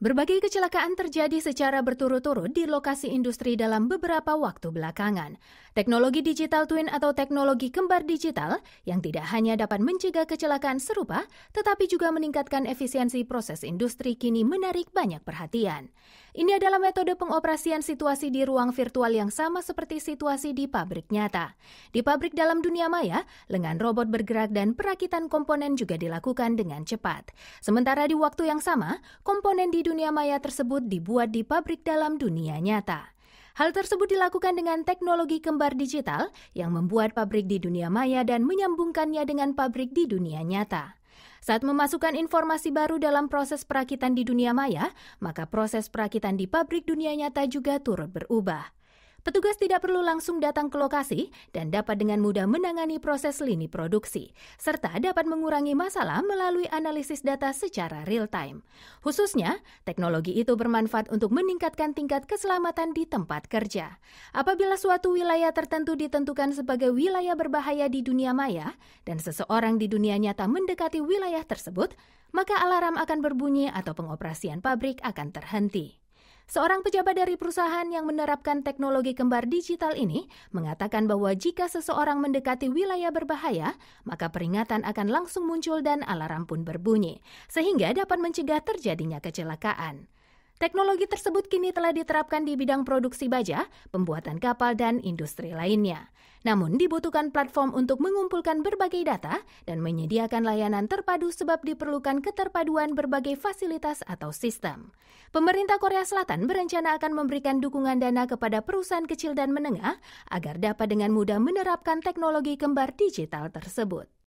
Berbagai kecelakaan terjadi secara berturut-turut di lokasi industri dalam beberapa waktu belakangan. Teknologi digital twin atau teknologi kembar digital yang tidak hanya dapat mencegah kecelakaan serupa, tetapi juga meningkatkan efisiensi proses industri kini menarik banyak perhatian. Ini adalah metode pengoperasian situasi di ruang virtual yang sama seperti situasi di pabrik nyata. Di pabrik dalam dunia maya, lengan robot bergerak dan perakitan komponen juga dilakukan dengan cepat. Sementara di waktu yang sama, komponen di dunia maya tersebut dibuat di pabrik dalam dunia nyata. Hal tersebut dilakukan dengan teknologi kembar digital yang membuat pabrik di dunia maya dan menyambungkannya dengan pabrik di dunia nyata. Saat memasukkan informasi baru dalam proses perakitan di dunia maya, maka proses perakitan di pabrik dunia nyata juga turut berubah. Petugas tidak perlu langsung datang ke lokasi dan dapat dengan mudah menangani proses lini produksi, serta dapat mengurangi masalah melalui analisis data secara real-time. Khususnya, teknologi itu bermanfaat untuk meningkatkan tingkat keselamatan di tempat kerja. Apabila suatu wilayah tertentu ditentukan sebagai wilayah berbahaya di dunia maya dan seseorang di dunia nyata mendekati wilayah tersebut, maka alarm akan berbunyi atau pengoperasian pabrik akan terhenti. Seorang pejabat dari perusahaan yang menerapkan teknologi kembar digital ini mengatakan bahwa jika seseorang mendekati wilayah berbahaya, maka peringatan akan langsung muncul dan alarm pun berbunyi, sehingga dapat mencegah terjadinya kecelakaan. Teknologi tersebut kini telah diterapkan di bidang produksi baja, pembuatan kapal, dan industri lainnya. Namun, dibutuhkan platform untuk mengumpulkan berbagai data dan menyediakan layanan terpadu sebab diperlukan keterpaduan berbagai fasilitas atau sistem. Pemerintah Korea Selatan berencana akan memberikan dukungan dana kepada perusahaan kecil dan menengah agar dapat dengan mudah menerapkan teknologi kembar digital tersebut.